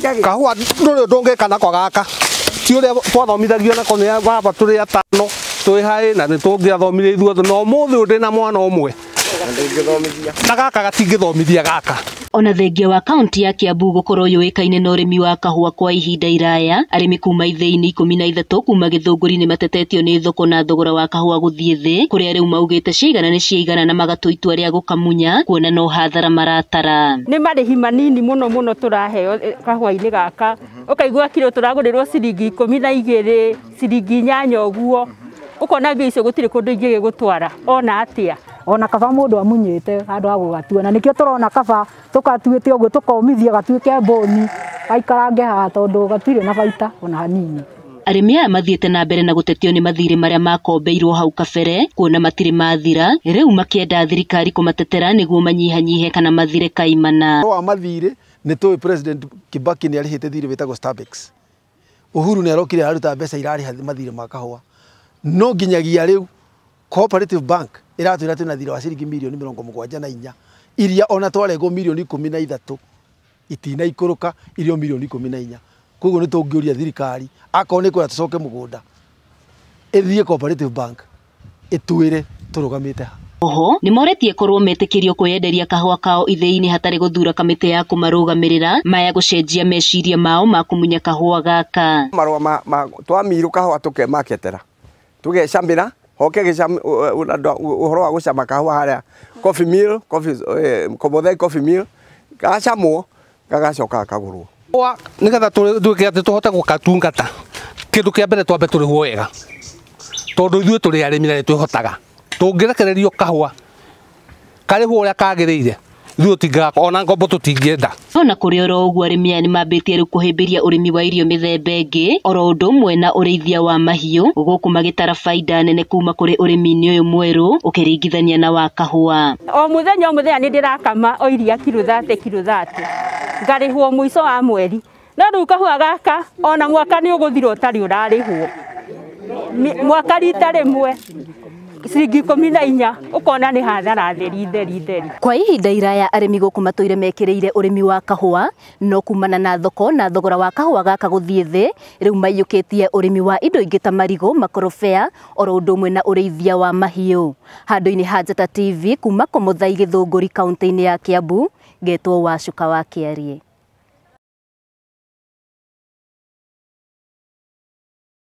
kahua ndå ndå kana gaka ti å rä a twathomithagio nako nä baba tå rä atano twä haä na nä tå ngä athomire ithuothe no må thä ndä na mwana å mwe na gaka gatingä thomithia gaka ona thengia wa kaunti ya Kiambu gũkorwo yũĩkaine na ũrĩmi wa kahũa kwa ihinda iraya arĩmi kuma ithĩinĩ ikũmi na ithatũ kuma gĩthũngũri nĩ matetetio nĩ thoko na thogora wa kahũa gũthiĩ thĩ kũrĩa rĩu maugĩte ciaigana nĩ ciaigana na magatua itua rĩa gũkamunya kuona no hathara maratara nĩ marĩhi manini mũno mũno tũraheo e, kahũa-inĩ gaka mhm. ũkaigua kiro tũragũrĩrwo ciringi ikũmi na igĩrĩ ciringi inyanya ũguo mhm. ũkona mbia icio gũtirĩ kũndũ ingĩgĩgũtwara ona atĩa ona kaba mundu amunyite andu agugatua na nikio turona kaba tukatuite uguo tukomithia gatuike mboni aikarange ha tondu gatire na baita ona hanini arĩmi aya mathiĩte na mbere na gũtetio nĩ mathirĩ marĩa makombeirwo hau kabere kuona matirĩ mathira rĩu makĩenda thirikari kũmatetera nĩguo manyihanyihe kana mathire kaimana wa mathirĩ nĩ tũĩ president kibaki nĩ arĩhĩte thirĩ wĩtagwo starbucks uhuru nĩ arokire aruta mbeca irarĩha mathirĩ ma kahũa no nginyagia rĩu cooperative bank ĩratwĩra twĩna thira wa ciringi milioni mirongo mugwanja na inya iria ona twale go milioni ikũmi na ithatu itina ikuruka irio milioni ikũmi na inya koguo ni tungiuria thirikari akorwo ni kwenda tũcoke mugunda ĩthiĩ cooperative bank ĩtwĩre turugamite ha Oho moretie korwo metĩkĩrio kuyenderia kahwa kao ithĩinĩ hatari guthura kamite ya kumarugamirira maya gucenjia meciria mao ma kumunya kahwa gaka marwa ma, ma tuke marketera tuge shambira hoke gicam uh, uh, uhoro wa gucama kahua haria coffee mill kobothe coffee eh, mill gacamwo gagacoka gakagurwo nigetha tuike ati tuhote gukatungata kindu kia mbere twambe turihwo wega tondu ithuĩ tũrĩ arĩmi na nĩtwĩhotaga tũngĩrekererio kahũa karĩhwo ũrĩa kagĩrĩire ithuĩ tingakona ngombo tũtingĩenda ona kũrĩ oro ũguo arĩmi aya nĩmambĩtie rĩu kũhĩmbĩria ũrĩmi wa irio mĩthemba ngä oro å mwe na ithia wa kå magä tara baida nene kuma kũrĩ ũrĩmi-inĩ ũyũ mwerũ ũkĩringithania na wa kahũa o thenya o nä ndä rakama o iria kiro thate kiro thate må ico wa mweri no rĩu kahũa gaka ona mwaka tarä å rarä hwo mwaka rita mwe ciringi ikumi na inya ukona nä hathara theri theri theri kwa ihinda iraya arĩmi gũkũ matũire mekĩrĩire ũrĩmi wa kahũa no kumana na thoko na thogora wa kahũa gaka gũthiĩ thĩ rĩu maiyũkĩtie ũrĩmi wa indo ingĩ ta marigũ makorobea oro ũndũ ũmwe na ũrĩithia wa mahiũ handũ-inĩ ha Njata TV kuma Kũmũthai gĩthũngũri kauntä inĩ ya ambu ngetwo Wacuka wa Kĩarie